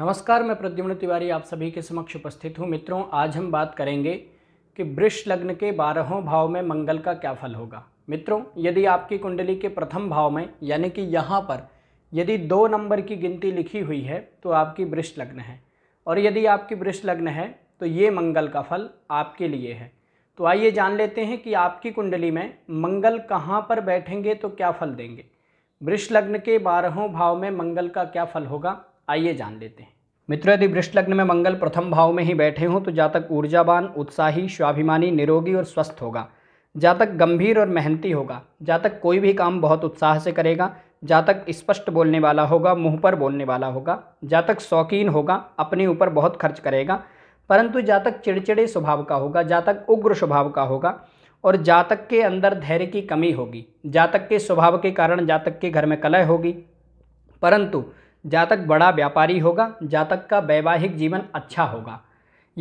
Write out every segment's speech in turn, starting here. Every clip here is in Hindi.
नमस्कार मैं प्रद्युम्न तिवारी आप सभी के समक्ष उपस्थित हूँ मित्रों आज हम बात करेंगे कि वृक्ष लग्न के बारहों भाव में मंगल का क्या फल होगा मित्रों यदि आपकी कुंडली के प्रथम भाव में यानी कि यहाँ पर यदि दो नंबर की गिनती लिखी हुई है तो आपकी वृक्ष लग्न है और यदि आपकी वृक्ष लग्न है तो ये मंगल का फल आपके लिए है तो आइए जान लेते हैं कि आपकी कुंडली में मंगल कहाँ पर बैठेंगे तो क्या फल देंगे वृक्ष लग्न के बारहों भाव में मंगल का क्या फल होगा आइए जान लेते हैं मित्र यदि वृष्ट लग्न में मंगल प्रथम भाव में ही बैठे हों तो जातक ऊर्जावान उत्साही स्वाभिमानी निरोगी और स्वस्थ होगा जातक गंभीर और मेहनती होगा जातक कोई भी काम बहुत उत्साह से करेगा जातक स्पष्ट बोलने वाला होगा मुंह पर बोलने वाला होगा जातक शौकीन होगा अपने ऊपर बहुत खर्च करेगा परंतु जातक चिड़चिड़े स्वभाव का होगा जातक उग्र स्वभाव का होगा और जातक के अंदर धैर्य की कमी होगी जातक के स्वभाव के कारण जातक के घर में कलह होगी परंतु जातक बड़ा व्यापारी होगा जातक का वैवाहिक जीवन अच्छा होगा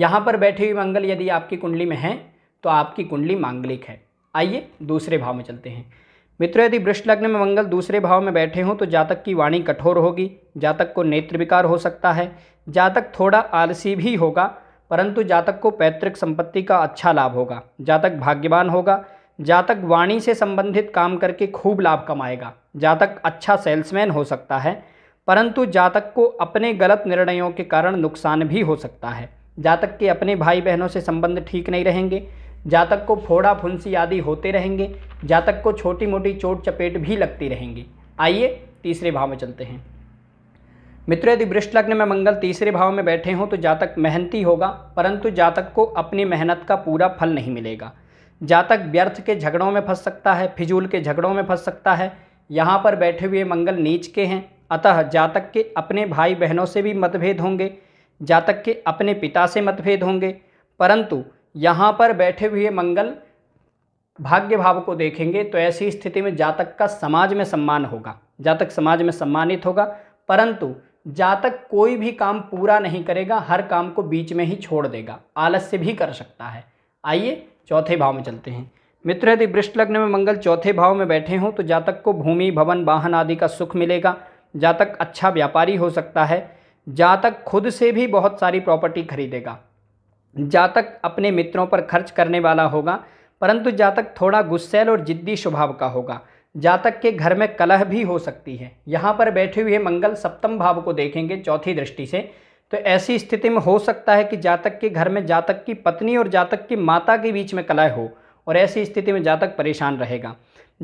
यहाँ पर बैठे हुई मंगल यदि आपकी कुंडली में है तो आपकी कुंडली मांगलिक है आइए दूसरे भाव में चलते हैं मित्रों यदि वृक्ष लग्न में मंगल दूसरे भाव में बैठे हों तो जातक की वाणी कठोर होगी जातक को नेत्र विकार हो सकता है जातक थोड़ा आलसी भी होगा परंतु जातक को पैतृक संपत्ति का अच्छा लाभ होगा जातक भाग्यवान होगा जातक वाणी से संबंधित काम करके खूब लाभ कमाएगा जातक अच्छा सेल्समैन हो सकता है परंतु जातक को अपने गलत निर्णयों के कारण नुकसान भी हो सकता है जातक के अपने भाई बहनों से संबंध ठीक नहीं रहेंगे जातक को फोड़ा फुंसी आदि होते रहेंगे जातक को छोटी मोटी चोट चपेट भी लगती रहेंगी आइए तीसरे भाव में चलते हैं मित्र यदि वृष्ट लग्न में मंगल तीसरे भाव में बैठे हों तो जातक मेहनती होगा परंतु जातक को अपनी मेहनत का पूरा फल नहीं मिलेगा जातक व्यर्थ के झगड़ों में फंस सकता है फिजूल के झगड़ों में फंस सकता है यहाँ पर बैठे हुए मंगल नीच के हैं अतः जातक के अपने भाई बहनों से भी मतभेद होंगे जातक के अपने पिता से मतभेद होंगे परंतु यहाँ पर बैठे हुए मंगल भाग्य भाव को देखेंगे तो ऐसी स्थिति में जातक का समाज में सम्मान होगा जातक समाज में सम्मानित होगा परंतु जातक कोई भी काम पूरा नहीं करेगा हर काम को बीच में ही छोड़ देगा आलस्य भी कर सकता है आइए चौथे भाव में चलते हैं मित्र यदि वृष्ट लग्न में मंगल चौथे भाव में बैठे हों तो जातक को भूमि भवन वाहन आदि का सुख मिलेगा जातक अच्छा व्यापारी हो सकता है जातक खुद से भी बहुत सारी प्रॉपर्टी खरीदेगा जातक अपने मित्रों पर खर्च करने वाला होगा परंतु जातक थोड़ा गुस्सेल और जिद्दी स्वभाव का होगा जातक के घर में कलह भी हो सकती है यहाँ पर बैठे हुए मंगल सप्तम भाव को देखेंगे चौथी दृष्टि से तो ऐसी स्थिति में हो सकता है कि जातक के घर में जातक की पत्नी और जातक की माता के बीच में कलह हो और ऐसी स्थिति में जातक परेशान रहेगा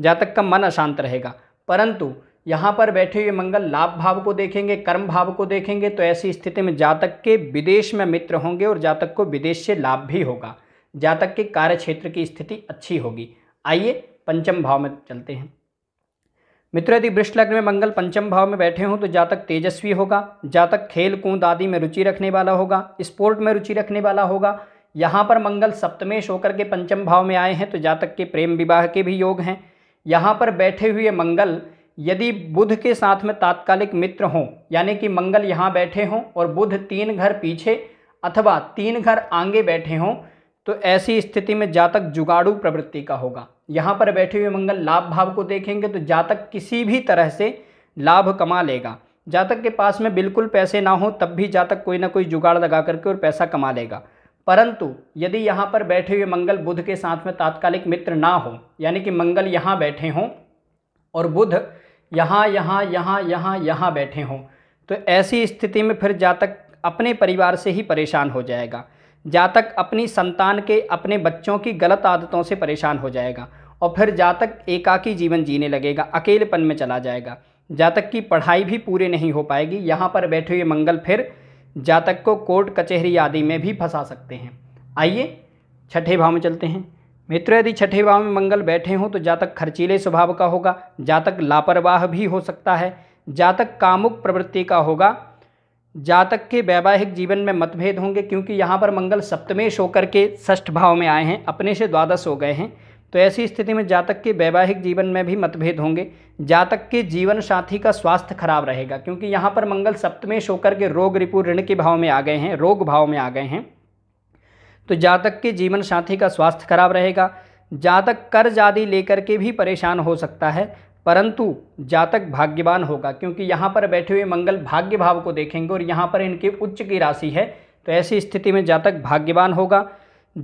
जातक का मन अशांत रहेगा परंतु यहाँ पर बैठे हुए मंगल लाभ भाव को देखेंगे कर्म भाव को देखेंगे तो ऐसी स्थिति में जातक के विदेश में मित्र होंगे और जातक को विदेश से लाभ भी होगा जातक के कार्य क्षेत्र की स्थिति अच्छी होगी आइए पंचम भाव में चलते हैं मित्र यदि वृष्टलग्न लग्न में मंगल पंचम भाव में बैठे हों तो जातक तेजस्वी होगा जातक खेल कूद आदि में रुचि रखने वाला होगा स्पोर्ट में रुचि रखने वाला होगा यहाँ पर मंगल सप्तमेश होकर के पंचम भाव में आए हैं तो जातक के प्रेम विवाह के भी योग हैं यहाँ पर बैठे हुए मंगल यदि बुध के साथ में तात्कालिक मित्र हों यानी कि मंगल यहाँ बैठे हों और बुध तीन घर पीछे अथवा तीन घर आगे बैठे हों तो ऐसी स्थिति में जातक जुगाड़ू प्रवृत्ति का होगा यहाँ पर बैठे हुए मंगल लाभ भाव को देखेंगे तो जातक किसी भी तरह से लाभ कमा लेगा जातक के पास में बिल्कुल पैसे ना हो तब भी जातक कोई ना कोई जुगाड़ लगा करके और पैसा कमा लेगा परंतु यदि यहाँ पर बैठे हुए मंगल बुध के साथ में तात्कालिक मित्र ना हो यानी कि मंगल यहाँ बैठे हों और बुध यहाँ यहाँ यहाँ यहाँ यहाँ बैठे हों तो ऐसी स्थिति में फिर जातक अपने परिवार से ही परेशान हो जाएगा जातक अपनी संतान के अपने बच्चों की गलत आदतों से परेशान हो जाएगा और फिर जातक एकाकी जीवन जीने लगेगा अकेलेपन में चला जाएगा जातक की पढ़ाई भी पूरे नहीं हो पाएगी यहाँ पर बैठे हुए मंगल फिर जातक को कोर्ट कचहरी आदि में भी फंसा सकते हैं आइए छठे भाव में चलते हैं मित्रों यदि छठे भाव में मंगल बैठे हों तो जातक खर्चीले स्वभाव का होगा जातक लापरवाह भी हो सकता है जातक कामुक प्रवृत्ति का होगा जातक के वैवाहिक जीवन में मतभेद होंगे क्योंकि यहाँ पर मंगल सप्तमेश होकर के ष्ठ भाव में आए हैं अपने से द्वादश हो गए हैं तो ऐसी स्थिति में जातक के वैवाहिक जीवन में भी मतभेद होंगे जातक के जीवन साथी का स्वास्थ्य खराब रहेगा क्योंकि यहाँ पर मंगल सप्तमेश होकर के रोग रिपु ऋण के भाव में आ गए हैं रोग भाव में आ गए हैं तो जातक के जीवन साथी का स्वास्थ्य खराब रहेगा जातक कर्ज आदि लेकर के भी परेशान हो सकता है परंतु जातक भाग्यवान होगा क्योंकि यहाँ पर बैठे हुए मंगल भाग्य भाव को देखेंगे और यहाँ पर इनके उच्च की राशि है तो ऐसी स्थिति में जातक भाग्यवान होगा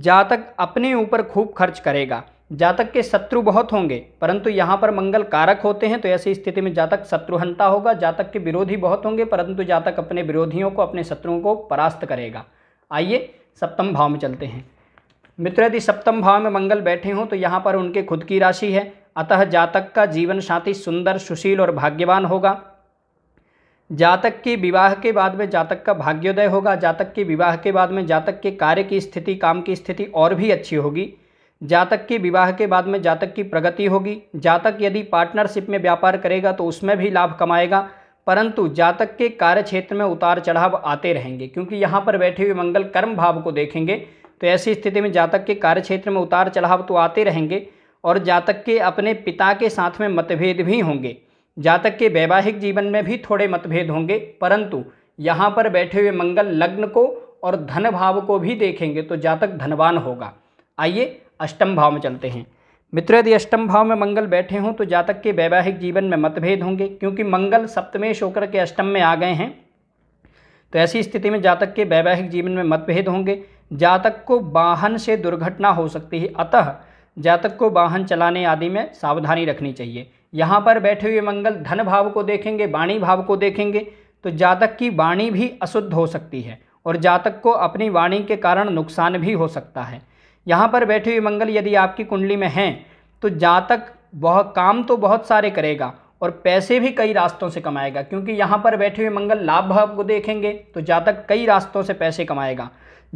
जातक अपने ऊपर खूब खर्च करेगा जातक के शत्रु बहुत होंगे परंतु यहाँ पर मंगल कारक होते हैं तो ऐसी स्थिति में जातक शत्रुहनता होगा जातक के विरोधी बहुत होंगे परंतु जातक अपने विरोधियों को अपने शत्रुओं को परास्त करेगा आइए सप्तम भाव में चलते हैं मित्र यदि सप्तम भाव में मंगल बैठे हों तो यहाँ पर उनके खुद की राशि है अतः जातक का जीवन साथी सुंदर सुशील और भाग्यवान होगा जातक के विवाह के बाद में जातक का भाग्योदय होगा जातक के विवाह के बाद में जातक के कार्य की स्थिति काम की स्थिति और भी अच्छी होगी जातक के विवाह के बाद में जातक की प्रगति होगी जातक यदि पार्टनरशिप में व्यापार करेगा तो उसमें भी लाभ कमाएगा परंतु जातक के कार्य क्षेत्र में उतार चढ़ाव आते रहेंगे क्योंकि यहाँ पर बैठे हुए मंगल कर्म भाव को देखेंगे तो ऐसी स्थिति में जातक के कार्य क्षेत्र में उतार चढ़ाव तो आते रहेंगे और जातक के अपने पिता के साथ में मतभेद भी होंगे जातक के वैवाहिक जीवन में भी थोड़े मतभेद होंगे परंतु यहाँ पर बैठे हुए मंगल लग्न को और धन भाव को भी देखेंगे तो जातक धनवान होगा आइए अष्टम भाव में चलते हैं मित्र यदि अष्टम भाव में मंगल बैठे हों तो जातक के वैवाहिक जीवन में मतभेद होंगे क्योंकि मंगल सप्तमेश होकर के अष्टम में आ गए हैं तो ऐसी स्थिति में जातक के वैवाहिक जीवन में मतभेद होंगे जातक को वाहन से दुर्घटना हो सकती है अतः जातक को वाहन चलाने आदि में सावधानी रखनी चाहिए यहाँ पर बैठे हुए मंगल धन भाव को देखेंगे वाणी भाव को देखेंगे तो जातक की वाणी भी अशुद्ध हो सकती है और जातक को अपनी वाणी के कारण नुकसान भी हो सकता है यहाँ पर बैठे हुए मंगल यदि आपकी कुंडली में हैं तो जातक बहुत काम तो बहुत सारे करेगा और पैसे भी कई रास्तों से कमाएगा क्योंकि यहाँ पर बैठे हुए मंगल लाभ भाव को देखेंगे तो जातक कई रास्तों से पैसे कमाएगा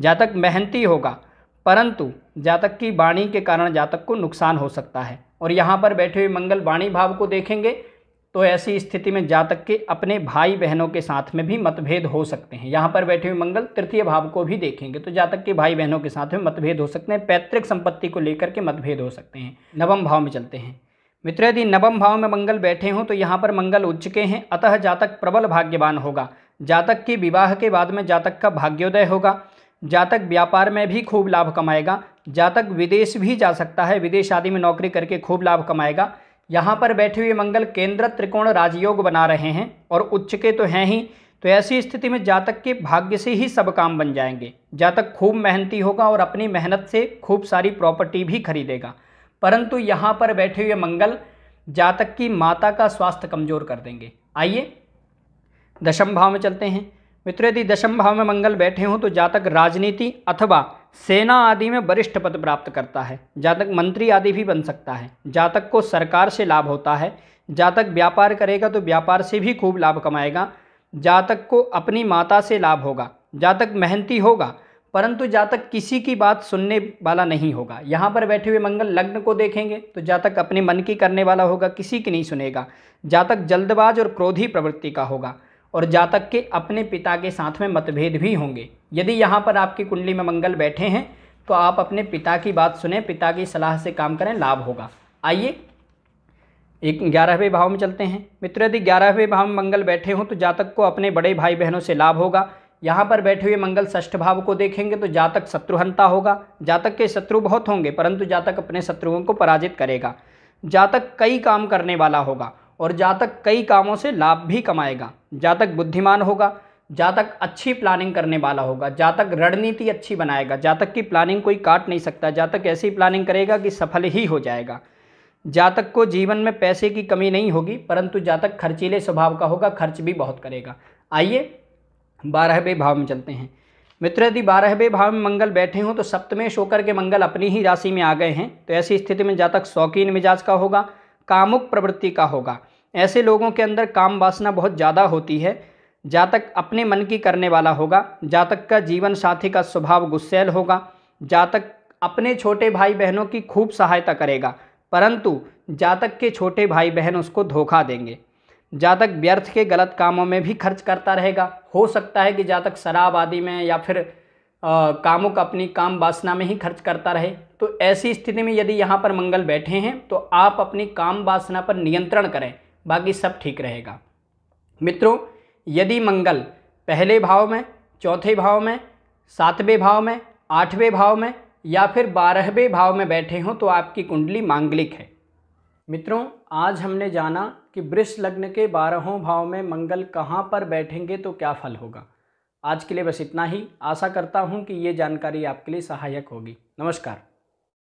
जातक मेहनती होगा परंतु जातक की वाणी के कारण जातक को नुकसान हो सकता है और यहाँ पर बैठे हुए मंगल वाणी भाव को देखेंगे तो ऐसी स्थिति में जातक के अपने भाई बहनों के साथ में भी मतभेद हो सकते हैं यहाँ पर बैठे हुए मंगल तृतीय भाव को भी देखेंगे तो जातक के भाई बहनों के साथ में मतभेद हो सकते हैं पैतृक संपत्ति को लेकर के मतभेद हो सकते हैं नवम भाव में चलते हैं मित्र यदि नवम भाव में मंगल बैठे हों तो यहाँ पर मंगल उच्च के हैं अतः जातक प्रबल भाग्यवान होगा जातक के विवाह के बाद में जातक का भाग्योदय होगा जातक व्यापार में भी खूब लाभ कमाएगा जातक विदेश भी जा सकता है विदेश आदि में नौकरी करके खूब लाभ कमाएगा यहाँ पर बैठे हुए मंगल केंद्र त्रिकोण राजयोग बना रहे हैं और उच्च के तो हैं ही तो ऐसी स्थिति में जातक के भाग्य से ही सब काम बन जाएंगे जातक खूब मेहनती होगा और अपनी मेहनत से खूब सारी प्रॉपर्टी भी खरीदेगा परंतु यहाँ पर बैठे हुए मंगल जातक की माता का स्वास्थ्य कमजोर कर देंगे आइए दशम भाव में चलते हैं मित्रों यदि दशम भाव में मंगल बैठे हों तो जातक राजनीति अथवा सेना आदि में वरिष्ठ पद प्राप्त करता है जातक मंत्री आदि भी बन सकता है जातक को सरकार से लाभ होता है जातक व्यापार करेगा तो व्यापार से भी खूब लाभ कमाएगा जातक को अपनी माता से लाभ होगा जातक मेहनती होगा परंतु जातक किसी की बात सुनने वाला नहीं होगा यहाँ पर बैठे हुए मंगल लग्न को देखेंगे तो जातक अपने मन की करने वाला होगा किसी की नहीं सुनेगा जातक जल्दबाज और क्रोधी प्रवृत्ति का होगा और जातक के अपने पिता के साथ में मतभेद भी होंगे यदि यहाँ पर आपकी कुंडली में मंगल बैठे हैं तो आप अपने पिता की बात सुने पिता की सलाह से काम करें लाभ होगा आइए एक ग्यारहवें भाव में चलते हैं मित्र यदि ग्यारहवें भाव में मंगल बैठे हों तो जातक को अपने बड़े भाई बहनों से लाभ होगा यहाँ पर बैठे हुए मंगल षष्ठ भाव को देखेंगे तो जातक शत्रुहनता होगा जातक के शत्रु बहुत होंगे परंतु जातक अपने शत्रुओं को पराजित करेगा जातक कई काम करने वाला होगा और जातक कई कामों से लाभ भी कमाएगा जातक बुद्धिमान होगा जातक अच्छी प्लानिंग करने वाला होगा जातक रणनीति अच्छी बनाएगा जातक की प्लानिंग कोई काट नहीं सकता जातक ऐसी प्लानिंग करेगा कि सफल ही हो जाएगा जातक को जीवन में पैसे की कमी नहीं होगी परंतु जातक खर्चीले स्वभाव का होगा खर्च भी बहुत करेगा आइए बारहवें भाव में चलते हैं मित्र यदि बारहवें भाव में मंगल बैठे हों तो सप्तमेश होकर के मंगल अपनी ही राशि में आ गए हैं तो ऐसी स्थिति में जातक शौकीन मिजाज का होगा कामुक प्रवृत्ति का होगा ऐसे लोगों के अंदर काम वासना बहुत ज़्यादा होती है जातक अपने मन की करने वाला होगा जातक का जीवन साथी का स्वभाव गुस्सेल होगा जातक अपने छोटे भाई बहनों की खूब सहायता करेगा परंतु जातक के छोटे भाई बहन उसको धोखा देंगे जातक व्यर्थ के गलत कामों में भी खर्च करता रहेगा हो सकता है कि जातक शराब आदि में या फिर कामों का अपनी काम वासना में ही खर्च करता रहे तो ऐसी स्थिति में यदि यहाँ पर मंगल बैठे हैं तो आप अपनी काम वासना पर नियंत्रण करें बाकी सब ठीक रहेगा मित्रों यदि मंगल पहले भाव में चौथे भाव में सातवें भाव में आठवें भाव में या फिर बारहवें भाव में बैठे हों तो आपकी कुंडली मांगलिक है मित्रों आज हमने जाना कि वृक्ष लग्न के बारहों भाव में मंगल कहाँ पर बैठेंगे तो क्या फल होगा आज के लिए बस इतना ही आशा करता हूँ कि ये जानकारी आपके लिए सहायक होगी नमस्कार